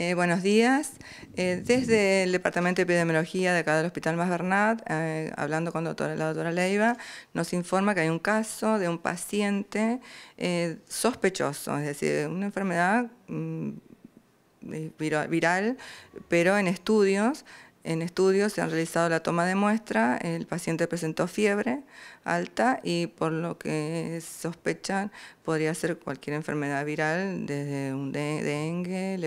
Eh, buenos días. Eh, desde el Departamento de Epidemiología de acá del Hospital Más Bernat, eh, hablando con la doctora Leiva, nos informa que hay un caso de un paciente sospechoso, es decir, una enfermedad mm, viral, pero en estudios. En estudios se han realizado la toma de muestra, el paciente presentó fiebre alta y por lo que sospechan podría ser cualquier enfermedad viral, desde un dengue,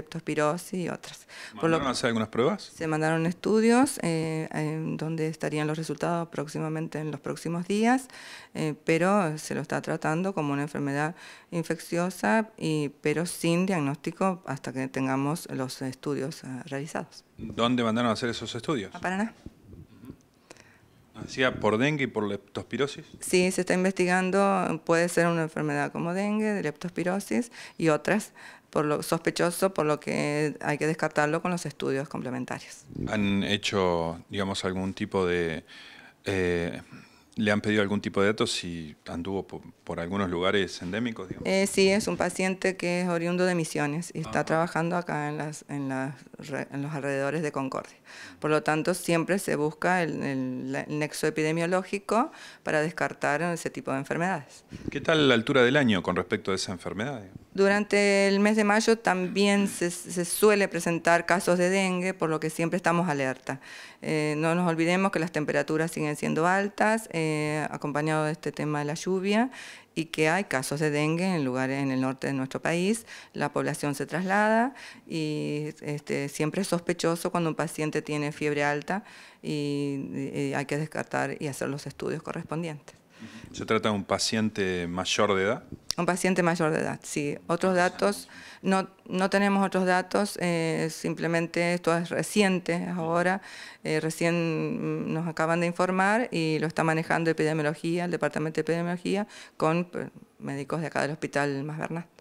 leptospirosis y otras. Por ¿Mandaron a hacer algunas pruebas? Se mandaron estudios eh, en donde estarían los resultados próximamente en los próximos días, eh, pero se lo está tratando como una enfermedad infecciosa, y, pero sin diagnóstico hasta que tengamos los estudios eh, realizados. ¿Dónde mandaron a hacer esos estudios? A Paraná. ¿Hacía por dengue y por leptospirosis? Sí, se está investigando, puede ser una enfermedad como dengue, leptospirosis y otras, por lo sospechoso, por lo que hay que descartarlo con los estudios complementarios. ¿Han hecho, digamos, algún tipo de... Eh, ¿Le han pedido algún tipo de datos si anduvo por, algunos lugares endémicos? Eh, sí, es un paciente que es oriundo de Misiones y está ah. trabajando acá en, en, los alrededores de Concordia. Por lo tanto, siempre se busca el, el, nexo epidemiológico para descartar ese tipo de enfermedades. ¿Qué tal la altura del año con respecto a esa enfermedad? Durante el mes de mayo también se, suele presentar casos de dengue, por lo que siempre estamos alerta. Eh, no nos olvidemos que las temperaturas siguen siendo altas, eh, acompañado de este tema de la lluvia, y que hay casos de dengue en lugares en el norte de nuestro país. La población se traslada y este, siempre es sospechoso cuando un paciente tiene fiebre alta y, y hay que descartar y hacer los estudios correspondientes. ¿Se trata de un paciente mayor de edad? un paciente mayor de edad, sí. Otros datos, no, no tenemos otros datos, eh, simplemente esto es reciente ahora, eh, recién mm, nos acaban de informar y lo está manejando epidemiología, el departamento de epidemiología, con pues, médicos de acá del hospital Más Bernat.